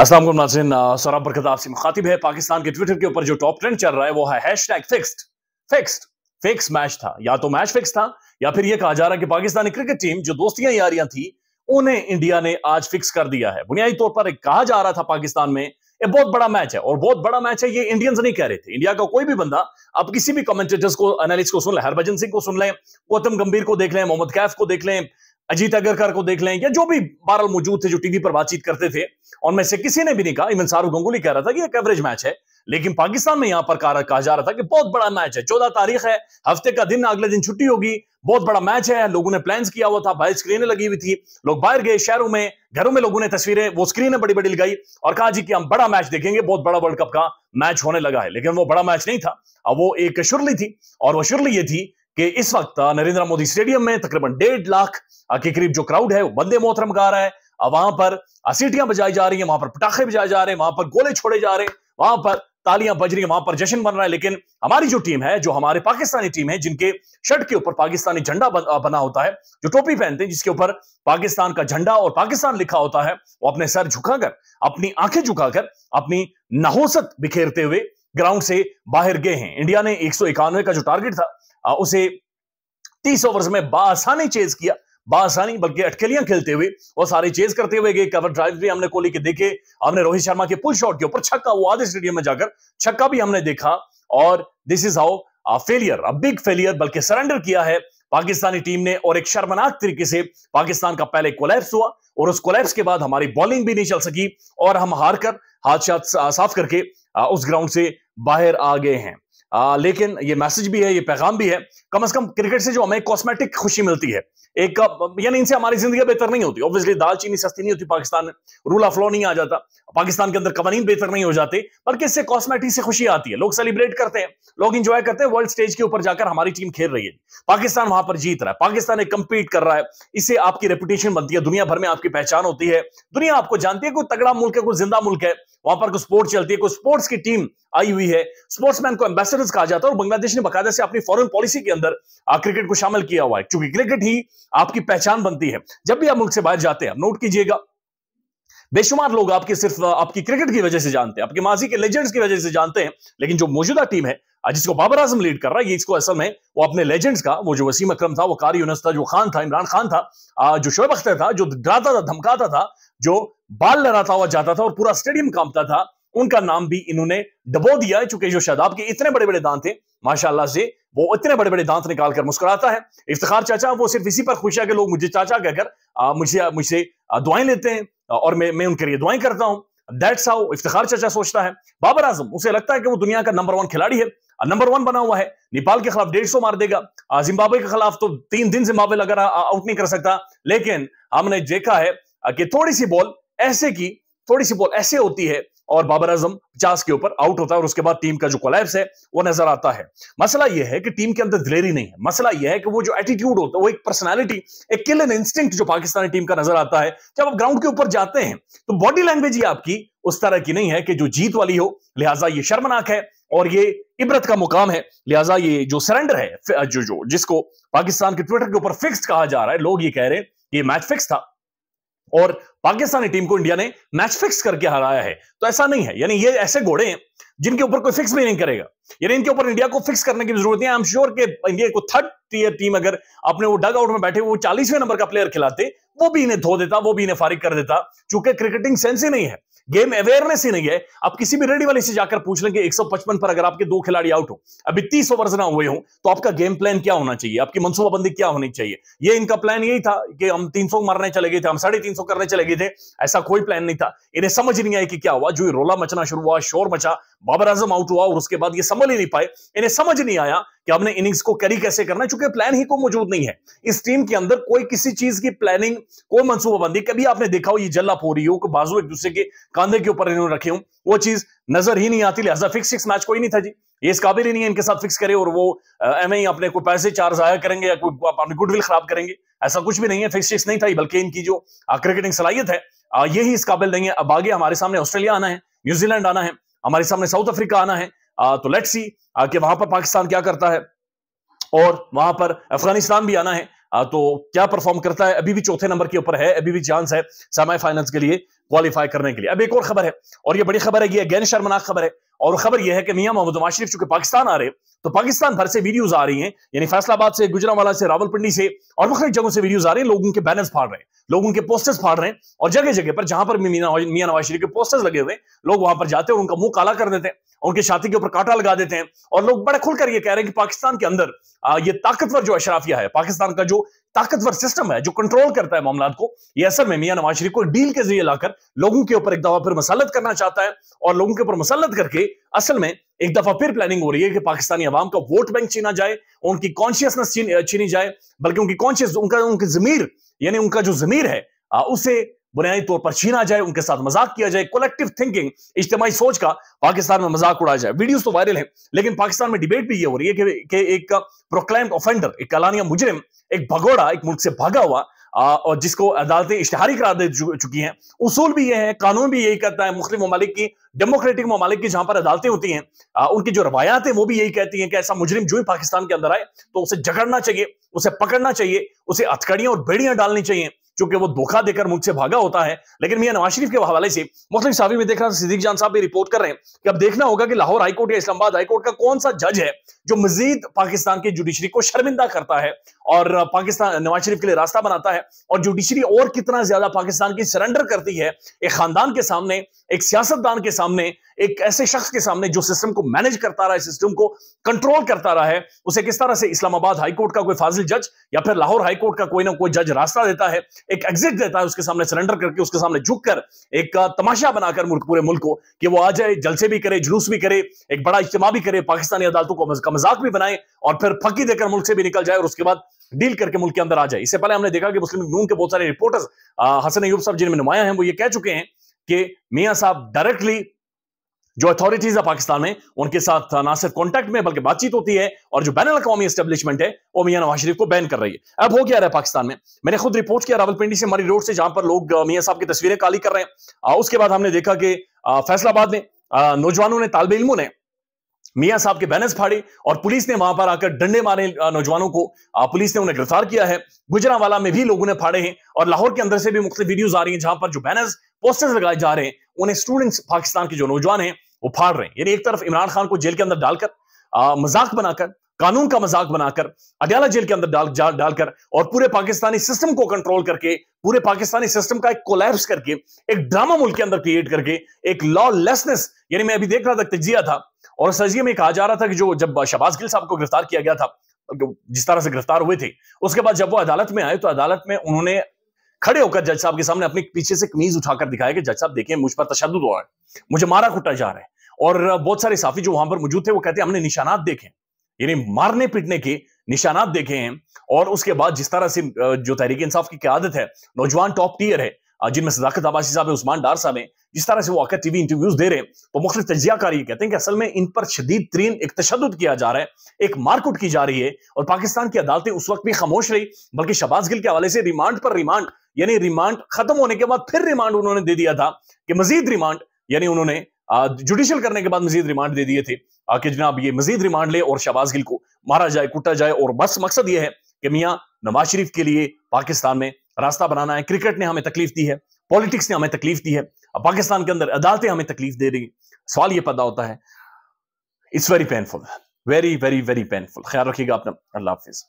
असलम नाजन सौरभ बरकत आपसे मुखातिब है पाकिस्तान के ट्विटर के ऊपर जो टॉप ट्रेंड चल रहा है वो है hashtag fixed fixed fix match था या तो मैच फिक्स था या फिर यह कहा जा रहा है कि पाकिस्तानी क्रिकेट टीम जो दोस्तियां यारियां थी उन्हें इंडिया ने आज फिक्स कर दिया है बुनियादी तौर पर कहा जा रहा था पाकिस्तान में ये बहुत बड़ा मैच है और बहुत बड़ा मैच है ये इंडियंस नहीं कह रहे थे इंडिया का कोई भी बंदा अब किसी भी कमेंटेटर्स को एनालिस्ट को सुन लें हरभजन सिंह को सुन लें गौतम गंभीर को देख लें मोहम्मद कैफ को देख लें अजीत अगरकर को देख लें या जो भी बारल मौजूद थे जो टीवी पर बातचीत करते थे उनमें से किसी ने भी नहीं कहा इवन शाहरुख गंगुली कह रहा था कि एक एवरेज मैच है लेकिन पाकिस्तान में यहां पर कहा जा रहा था कि बहुत बड़ा मैच है चौदह तारीख है हफ्ते का दिन अगले दिन छुट्टी होगी बहुत बड़ा मैच है लोगों ने प्लान किया हुआ था बाहर स्क्रीनें लगी हुई थी लोग बाहर गए शहरों में घरों में लोगों ने तस्वीरें वो स्क्रीनें बड़ी बड़ी लगाई और कहा जी कि हम बड़ा मैच देखेंगे बहुत बड़ा वर्ल्ड कप का मैच होने लगा है लेकिन वो बड़ा मैच नहीं था अब वो एक शुरली थी और वो शुरली ये थी कि इस वक्त नरेंद्र मोदी स्टेडियम में तकरीबन डेढ़ लाख के करीब जो क्राउड है वो बंदे मोहतरम गा रहा है वहां पर सीटियां बजाई जा रही है वहां पर पटाखे बजाए जा रहे हैं वहां पर गोले छोड़े जा रहे हैं वहां पर तालियां बज रही है वहां पर जश्न बन रहा है लेकिन हमारी जो टीम है जो हमारे पाकिस्तानी टीम है जिनके शर्ट के ऊपर पाकिस्तानी झंडा बना होता है जो टोपी पहनते हैं जिसके ऊपर पाकिस्तान का झंडा और पाकिस्तान लिखा होता है वो अपने सर झुकाकर अपनी आंखें झुकाकर अपनी नहोसत बिखेरते हुए ग्राउंड से बाहर गए हैं इंडिया ने एक का जो टारगेट था उसे तीस ओवर में बासानी चेज किया बासानी बल्कि अटकेलियां खेलते हुए और सारे चेज करते हुए गए कवर ड्राइव भी हमने कोहली के देखे हमने रोहित शर्मा के पुल शॉट के ऊपर छक्का वो आधे स्टेडियम में जाकर छक्का भी हमने देखा और this is how failure a big failure बल्कि सरेंडर किया है पाकिस्तानी टीम ने और एक शर्मनाक तरीके से पाकिस्तान का पहले कोलैप्स हुआ और उस कोलैप्स के बाद हमारी बॉलिंग भी नहीं चल सकी और हम हार कर हाथ साफ करके उस ग्राउंड से बाहर आ गए हैं आ, लेकिन ये मैसेज भी है ये पैगाम भी है कम अज कम क्रिकेट से जो हमें कॉस्मेटिक खुशी मिलती है एक यानी इनसे हमारी जिंदगी बेहतर नहीं होती ऑब्वियसली दाल चीनी सस्ती नहीं होती पाकिस्तान में रूल ऑफ लॉ नहीं आ जाता पाकिस्तान के अंदर कवानीन बेहतर नहीं हो जाते बल्कि इससे कॉस्मेटिक से खुशी आती है लोग सेलिब्रेट करते हैं लोग इंजॉय करते हैं वर्ल्ड स्टेज के ऊपर जाकर हमारी टीम खेल रही है पाकिस्तान वहां पर जीत रहा है पाकिस्तान एक कंपीट कर रहा है इससे आपकी रेपुटेशन बनती है दुनिया भर में आपकी पहचान होती है दुनिया आपको जानती है कोई तगड़ा मुल्क है कोई जिंदा मुल्क है वहां पर कुछ स्पोर्ट्स चलती है कुछ स्पोर्ट्स की टीम आई हुई है स्पोर्ट्समैन को एम्बेसडर कहा जाता है और बांग्लादेश ने बकायदा से अपनी फॉरेन पॉलिसी के अंदर क्रिकेट को शामिल किया हुआ है क्योंकि क्रिकेट ही आपकी पहचान बनती है जब भी आप मुल्क से बाहर जाते हैं नोट कीजिएगा बेशुमार लोग आपके सिर्फ आपकी क्रिकेट की वजह से जानते हैं आपके माजी के लेजेंड्स की वजह से जानते हैं लेकिन जो मौजूदा टीम है जिसको बाबर आजम लीड कर रहा है ये इसको असल में वो अपने लेजेंड्स का वो जो वसीम अक्रम था वो कारी यूनस था जो खान था इमरान खान था जो शोएब अख्तर था जो डराता था धमकाता था जो बाल लड़ाता हुआ जाता था और पूरा स्टेडियम कांपता था उनका नाम भी इन्होंने डबो दिया चूंकि जो शादाब के इतने बड़े बड़े दांत थे माशाला से वो इतने बड़े बड़े दांत निकालकर मुस्कुराता है इफ्तार चाचा वो सिर्फ इसी पर खुश है कि लोग मुझे चाचा कहकर मुझे मुझसे दुआएं लेते हैं और मैं मैं उनके लिए दुआएं करता हूं दैट्स हाउ इफ्तार चाचा सोचता है बाबर आजम उसे लगता है कि वो दुनिया का नंबर वन खिलाड़ी है नंबर वन बना हुआ है नेपाल के खिलाफ डेढ़ सौ मार देगा जिम्बाब्वे के खिलाफ तो तीन दिन जिम्बाब्वे लगा आउट नहीं कर सकता लेकिन हमने देखा है कि थोड़ी सी बॉल ऐसे की थोड़ी सी बॉल ऐसे होती है और बाबर आजम पचास के ऊपर आउट होता है और उसके बाद टीम का जो कोलैप्स है वो नजर आता है मसला यह है कि टीम के अंदर दिलेरी नहीं है मसला यह है कि वो जो एटीट्यूड होता है वो एक पर्सनालिटी एक किल एन इंस्टिंक्ट जो पाकिस्तानी टीम का नजर आता है जब आप ग्राउंड के ऊपर जाते हैं तो बॉडी लैंग्वेज ही आपकी उस तरह की नहीं है कि जो जीत वाली हो लिहाजा ये शर्मनाक है और ये इबरत का मुकाम है लिहाजा ये जो सरेंडर है जो जो जिसको पाकिस्तान के ट्विटर के ऊपर फिक्स कहा जा रहा है लोग ये कह रहे हैं ये मैच फिक्स था और पाकिस्तानी टीम को इंडिया ने मैच फिक्स करके हराया है तो ऐसा नहीं है यानी ये ऐसे घोड़े हैं जिनके ऊपर कोई फिक्स भी नहीं करेगा यानी इनके ऊपर इंडिया को फिक्स करने की जरूरत नहीं है आई एम श्योर के इंडिया को थर्ड टीयर टीम अगर अपने वो डग आउट में बैठे वो चालीसवें नंबर का प्लेयर खिलाते वो भी इन्हें धो देता वो भी इन्हें फारिग कर देता चूंकि क्रिकेटिंग सेंस ही नहीं है गेम अवेयरनेस ही नहीं है आप किसी भी रेडी वाले से जाकर पूछ लेंगे 155 पर अगर आपके दो खिलाड़ी आउट हो अभी तीस ओवर्स ना हुए हो तो आपका गेम प्लान क्या होना चाहिए आपकी मनसूबाबंदी क्या होनी चाहिए ये इनका प्लान यही था कि हम 300 मारने चले गए थे हम साढ़े तीन करने चले गए थे ऐसा कोई प्लान नहीं था इन्हें समझ नहीं आई कि क्या हुआ जो रोला मचना शुरू हुआ शोर मचा बाबर आजम आउट हुआ और उसके बाद ये संभल ही नहीं पाए इन्हें समझ नहीं आया कि हमने इनिंग्स को कैरी कैसे करना है चूंकि प्लान ही को मौजूद नहीं है इस टीम के अंदर कोई किसी चीज की प्लानिंग कोई मनसूबाबंदी कभी आपने देखा हो ये जल्ला हो रही हो कि बाजू एक दूसरे के कांधे के ऊपर इन्होंने रखे हो वो चीज नजर ही नहीं आती लिहाजा फिक्स सिक्स मैच कोई नहीं था जी ये इस काबिल ही नहीं है इनके साथ फिक्स करे और वो एम ही अपने कोई पैसे चार्ज आया करेंगे या कोई अपनी गुडविल खराब करेंगे ऐसा कुछ भी नहीं है फिक्स सिक्स नहीं था बल्कि इनकी जो क्रिकेटिंग सलाहियत है यही इस काबिल नहीं है अब आगे हमारे सामने ऑस्ट्रेलिया आना है न्यूजीलैंड आना है हमारे सामने साउथ अफ्रीका आना है आ, तो लेट्स सी कि वहां पर पाकिस्तान क्या करता है और वहां पर अफगानिस्तान भी आना है आ, तो क्या परफॉर्म करता है अभी भी चौथे नंबर के ऊपर है अभी भी चांस है सेमीफाइनल के लिए क्वालिफाई करने के लिए अब एक और खबर है और ये बड़ी खबर है ये गैन शर्मनाक खबर है और खबर यह है कि मियां मोहम्मद शरीफ चूंकि पाकिस्तान आ रहे तो पाकिस्तान भर से वीडियोज आ रही है यानी फैसलाबाद से गुजरावाला से रावलपिंडी से और मुख्य जगहों से वीडियोज आ रही है लोग उनके बैनर्स फाड़ रहे हैं लोग उनके पोस्टर्स फाड़ रहे हैं और जगह जगह पर जहां पर मियाँ नवाज शरीफ के पोस्टर्स लगे हुए लोग वहां पर जाते हैं उनका मुंह काला कर देते हैं उनके छाती के ऊपर कांटा लगा देते हैं और लोग बड़े खुलकर ये कह रहे हैं कि पाकिस्तान के अंदर ये ताकतवर जो अशराफिया है पाकिस्तान का जो ताकतवर सिस्टम है जो कंट्रोल करता है मामला को यह असर में मियाँ नवाज शरीफ को डील के जरिए लाकर लोगों के ऊपर एक दफा फिर मसलत करना चाहता है और लोगों के ऊपर मसलत करके असल में एक दफा फिर प्लानिंग हो रही है कि पाकिस्तानी अवाम का वोट बैंक छीना जाए उनकी कॉन्शियसनेस छीनी जाए बल्कि उनकी कॉन्शियस उनका उनकी जमीर यानी उनका जो जमीर है उसे बुनियादी तौर पर छीना जाए उनके साथ मजाक किया जाए कलेक्टिव थिंकिंग इज्तमाही सोच का पाकिस्तान में मजाक उड़ाया जाए वीडियोस तो वायरल है लेकिन पाकिस्तान में डिबेट भी ये हो रही है कि, कि एक प्रोक्लेम्ड ऑफेंडर एक कलानिया मुजरिम एक भगोड़ा एक मुल्क से भागा हुआ और जिसको अदालतें इश्तहारी करार दे चुकी हैं उसूल भी ये है कानून भी यही कहता है मुस्लिम ममालिक की डेमोक्रेटिक ममालिक की जहां पर अदालतें होती हैं आ, उनकी जो रवायात है वो भी यही कहती हैं कि ऐसा मुजरिम जो ही पाकिस्तान के अंदर आए तो उसे जगड़ना चाहिए उसे पकड़ना चाहिए उसे हथकड़ियां और बेड़ियां डालनी चाहिए चूंकि वो धोखा देकर मुझसे भागा होता है लेकिन मियाँ नवाज शरीफ के हवाले से मुस्लिम साफी में देख रहा सिद्दीक जान साहब भी रिपोर्ट कर रहे हैं कि अब देखना होगा कि लाहौर हाईकोर्ट या इस्लामाबाद हाईकोर्ट का कौन सा जज है जो मजीद पाकिस्तान के जुडिशरी को शर्मिंदा करता है और पाकिस्तान नवाज शरीफ के लिए रास्ता बनाता है और जुडिशरी और कितना ज्यादा पाकिस्तान की सरेंडर करती है एक खानदान के सामने एक सियासतदान के सामने एक ऐसे शख्स के सामने जो सिस्टम को मैनेज करता रहा है सिस्टम को कंट्रोल करता रहा है उसे किस तरह से इस्लामाबाद हाईकोर्ट का कोई फाजिल जज या फिर लाहौर हाईकोर्ट का कोई ना कोई जज रास्ता देता है एक एग्जिट देता है उसके सामने सरेंडर करके उसके सामने झुक कर एक तमाशा बनाकर पूरे मुल्क को कि वो आ जाए जलसे भी करे जुलूस भी करे एक बड़ा इज्तम भी करे पाकिस्तानी अदालतों को मजाक भी बनाए और फिर फकी देकर मुल्क से भी निकल जाए और उसके बाद डील करके मुल्क के अंदर आ जाए इससे पहले हमने देखा कि मुस्लिम नून के बहुत सारे रिपोर्टर्स हसन अयूब साहब जिनमें नुमाया है वो ये कह चुके हैं कि मियाँ साहब डायरेक्टली जो अथॉरिटीज है पाकिस्तान में उनके साथ ना सिर्फ कॉन्टैक्ट में बल्कि बातचीत होती है और जो बैन अवी एस्टेब्लिशमेंट है वो मियाँ नवाज शरीफ को बैन कर रही है अब हो क्या रहा है पाकिस्तान में मैंने खुद रिपोर्ट किया रावलपिंडी से हमारी रोड से जहां पर लोग मियाँ साहब की तस्वीरें काली कर रहे हैं उसके बाद हमने देखा कि फैसलाबाद में नौजवानों ने तालब इलमों ने मियाँ साहब के बैनर्स फाड़े और पुलिस ने वहां पर आकर डंडे मारे नौजवानों को पुलिस ने उन्हें गिरफ्तार किया है गुजरावाला में भी लोगों ने फाड़े हैं और लाहौर के अंदर से भी मुख्तु वीडियोज आ रही है जहां पर जो बैनर्स पोस्टर्स लगाए जा रहे हैं उन्हें स्टूडेंट्स पाकिस्तान के जो नौजवान हैं वो फाड़ रहे हैं यानी एक तरफ इमरान खान को जेल के अंदर डालकर मजाक बनाकर कानून का मजाक बनाकर अडियाला जेल के अंदर डाल डालकर और पूरे पाकिस्तानी सिस्टम को कंट्रोल करके पूरे पाकिस्तानी सिस्टम का एक कोलैप्स करके एक ड्रामा मुल्क के अंदर क्रिएट करके एक लॉ लेसनेस यानी मैं अभी देख रहा था तजिया था और सजिए में कहा जा रहा था कि जो जब शबाज गिल साहब को गिरफ्तार किया गया था जिस तरह से गिरफ्तार हुए थे उसके बाद जब वो अदालत में आए तो अदालत में उन्होंने खड़े होकर जज साहब के सामने अपने पीछे से कमीज उठाकर दिखाया कि जज साहब देखें मुझ पर तशद हो रहा है मुझे मारा कुटा जा रहा है और बहुत सारे साफी जो वहां पर मौजूद थे वो कहते हैं हमने निशानात देखे यानी मारने पीटने के निशानात देखे हैं और उसके बाद जिस तरह से जो तहरीक इंसाफ की क्यादत है नौजवान टॉप टीयर है जिनमें सदाकत आबासी साहब है उस्मान डार साहब हैं जिस तरह से वो आकर टीवी इंटरव्यूज दे रहे हैं तो मुख्तु तजियाकार ये कहते हैं कि असल में इन पर शदीद तरीन एक तशद किया जा रहा है एक मारकुट की जा रही है और पाकिस्तान की अदालतें उस वक्त भी खामोश रही बल्कि शबाज गिल के हवाले से रिमांड पर रिमांड यानी रिमांड खत्म होने के बाद फिर रिमांड उन्होंने दे दिया था कि मजीद रिमांड यानी उन्होंने जुडिशल करने के बाद मजीद रिमांड दे दिए थे कि जनाब ये मजीद रिमांड ले और शबाज गिल को मारा जाए कुटा जाए और बस मकसद ये है कि मियाँ नवाज शरीफ के लिए पाकिस्तान में रास्ता बनाना है क्रिकेट ने हमें तकलीफ दी है पॉलिटिक्स ने हमें तकलीफ दी है अब पाकिस्तान के अंदर अदालतें हमें तकलीफ दे रही सवाल ये पैदा होता है it's very painful very very very painful ख्याल रखिएगा अपना अल्लाह हाफिज़